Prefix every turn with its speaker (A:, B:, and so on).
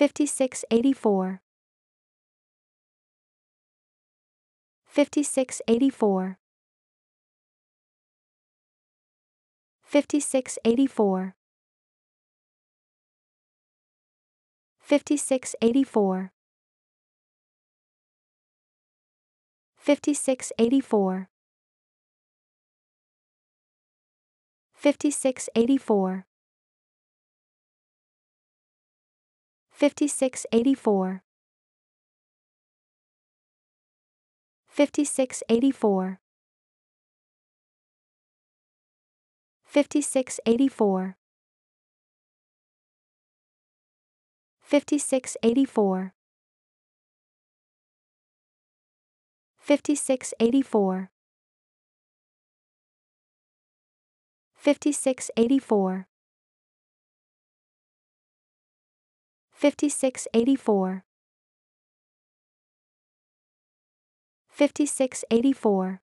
A: 5684 5684 5684 5684 5684 5684 5684 5684 5684 5684 5684 5684 5684 5684